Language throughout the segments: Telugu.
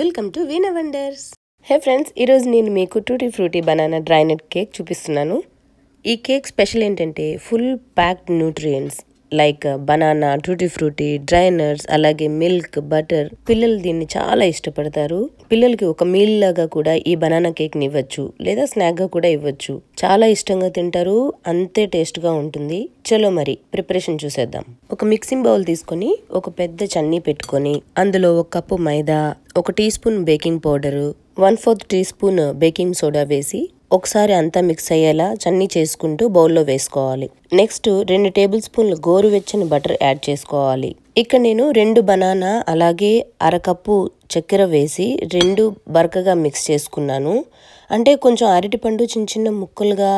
welcome to Veena wonders hey friends ఈరోజు నేను మీకు tutti frutti banana dry nut cake చూపిస్తున్నాను ఈ కేక్ స్పెషల్ ఏంటంటే full packed nutrients like banana tutti frutti dry nuts అలాగే మిల్క్ బటర్ పిల్లలు దీన్ని చాలా ఇష్టపడతారు పిల్లలకి ఒక మీల్ లాగా కూడా ఈ బనానా కేక్ ని ఇవ్వచ్చు లేదా స్నాక్ గా కూడా ఇవ్వచ్చు చాలా ఇష్టంగా తింటారు అంతే టేస్ట్ గా ఉంటుంది చలో మరి ప్రిపరేషన్ చూసేద్దాం ఒక మిక్సింగ్ బౌల్ తీసుకొని ఒక పెద్ద చన్నీ పెట్టుకొని అందులో ఒక కప్పు మైదా ఒక teaspoon baking powder one fourth teaspoon baking soda వేసి ఒకసారి అంతా మిక్స్ అయ్యేలా చన్నీ చేసుకుంటూ బౌల్లో వేసుకోవాలి నెక్స్ట్ రెండు టేబుల్ స్పూన్లు గోరువెచ్చని బటర్ యాడ్ చేసుకోవాలి ఇక్కడ నేను రెండు బనానా అలాగే అరకప్పు చక్కెర వేసి రెండు బరకగా మిక్స్ చేసుకున్నాను అంటే కొంచెం అరటిపండు చిన్న చిన్న ముక్కలుగా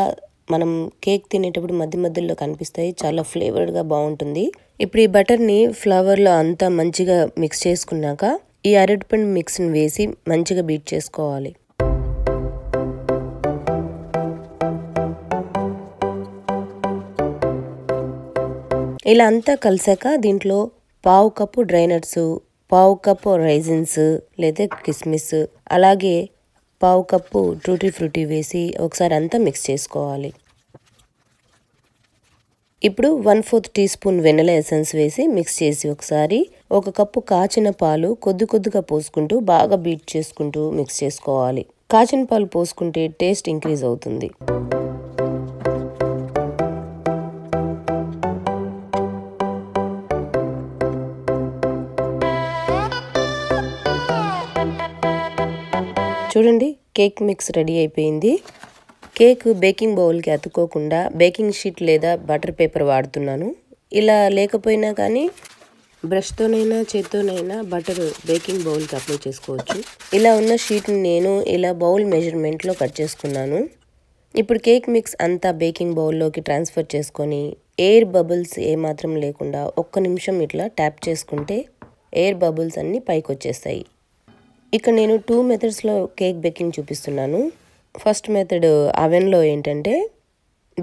మనం కేక్ తినేటప్పుడు మధ్య మధ్యలో కనిపిస్తాయి చాలా ఫ్లేవర్డ్గా బాగుంటుంది ఇప్పుడు ఈ బటర్ని ఫ్లవర్లో అంతా మంచిగా మిక్స్ చేసుకున్నాక ఈ అరటిపండు మిక్స్ని వేసి మంచిగా బీట్ చేసుకోవాలి ఇలా అంతా కలిసాక దీంట్లో పావు కప్పు డ్రైనట్స్ పావు కప్పు రైజిన్స్ లేదా కిస్మిస్ అలాగే పావు కప్పు ట్రూటీ ఫ్రూటీ వేసి ఒకసారి అంతా మిక్స్ చేసుకోవాలి ఇప్పుడు one fourth teaspoon vanilla essence వేసి మిక్స్ చేసి ఒకసారి ఒక కప్పు కాచిన పాలు కొద్ది కొద్దిగా పోసుకుంటూ బాగా బీట్ చేసుకుంటూ మిక్స్ చేసుకోవాలి కాచిన పాలు పోసుకుంటే టేస్ట్ ఇంక్రీజ్ అవుతుంది చూడండి కేక్ మిక్స్ రెడీ అయిపోయింది కేక్ బేకింగ్ బౌల్కి అతుక్కోకుండా బేకింగ్ షీట్ లేదా బటర్ పేపర్ వాడుతున్నాను ఇలా లేకపోయినా కానీ బ్రష్తోనైనా చేత్తోనైనా బటర్ బేకింగ్ బౌల్కి అప్లై చేసుకోవచ్చు ఇలా ఉన్న షీట్ని నేను ఇలా బౌల్ మెజర్మెంట్లో కట్ చేసుకున్నాను ఇప్పుడు కేక్ మిక్స్ అంతా బేకింగ్ బౌల్లోకి ట్రాన్స్ఫర్ చేసుకొని ఎయిర్ బబుల్స్ ఏమాత్రం లేకుండా ఒక్క నిమిషం ఇట్లా ట్యాప్ చేసుకుంటే ఎయిర్ బబుల్స్ అన్నీ పైకి వచ్చేస్తాయి ఇక్కడ నేను టూ మెథడ్స్లో కేక్ బేకింగ్ చూపిస్తున్నాను ఫస్ట్ మెథడ్ అవెన్లో ఏంటంటే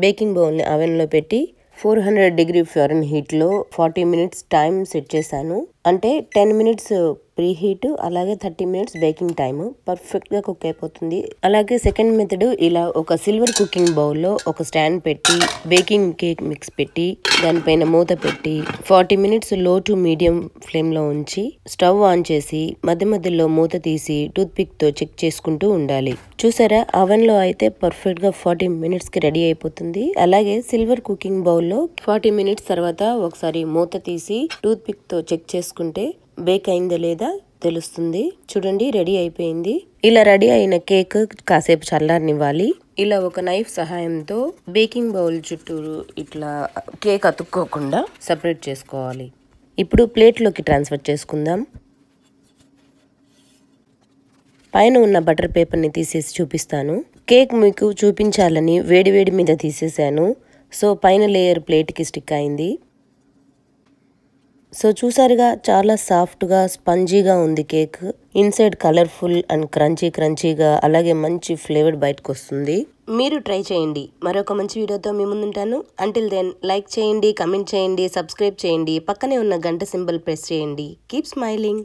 బేకింగ్ బౌల్ని అవెన్లో పెట్టి ఫోర్ హండ్రెడ్ డిగ్రీ ఫారెన్ హీట్లో ఫార్టీ మినిట్స్ టైం సెట్ చేశాను అంటే టెన్ మినిట్స్ ప్రీ హీట్ అలాగే థర్టీ మినిట్స్ బేకింగ్ టైము పర్ఫెక్ట్గా కుక్ అయిపోతుంది అలాగే సెకండ్ మెథడ్ ఇలా ఒక సిల్వర్ కుకింగ్ బౌల్లో ఒక స్టాండ్ పెట్టి బేకింగ్ కేక్ మిక్స్ పెట్టి దానిపైన మూత పెట్టి forty minutes low to medium ఫ్లేమ్లో ఉంచి స్టవ్ ఆన్ చేసి మధ్య మధ్యలో మూత తీసి టూత్ చెక్ చేసుకుంటూ ఉండాలి చూసారా అవెన్లో అయితే పర్ఫెక్ట్గా ఫార్టీ మినిట్స్కి రెడీ అయిపోతుంది అలాగే సిల్వర్ కుకింగ్ బౌల్లో ఫార్టీ మినిట్స్ తర్వాత ఒకసారి మూత తీసి టూత్ చెక్ చేసుకుంటూ చూసుకుంటే బేక్ అయిందా లేదా తెలుస్తుంది చూడండి రెడీ అయిపోయింది ఇలా రెడీ అయిన కేక్ కాసేపు చల్లారనివ్వాలి ఇలా ఒక నైఫ్ సహాయంతో బేకింగ్ బౌల్ చుట్టూరు ఇట్లా కేక్ అతుక్కోకుండా సపరేట్ చేసుకోవాలి ఇప్పుడు ప్లేట్లోకి ట్రాన్స్ఫర్ చేసుకుందాం పైన ఉన్న బటర్ పేపర్ని తీసేసి చూపిస్తాను కేక్ మీకు చూపించాలని వేడివేడి మీద తీసేశాను సో పైన లేయర్ ప్లేట్కి స్టిక్ అయింది సో చూసారుగా చాలా సాఫ్ట్గా స్పంజీగా ఉంది cake inside colourful and crunchy క్రంచీగా అలాగే మంచి ఫ్లేవర్డ్ బయటకు వస్తుంది మీరు ట్రై చేయండి మరొక మంచి వీడియోతో మీ ముందుంటాను అంటిల్ దెన్ లైక్ చేయండి కమెంట్ చేయండి సబ్స్క్రైబ్ చేయండి పక్కనే ఉన్న గంట సింబల్ ప్రెస్ చేయండి కీప్ స్మైలింగ్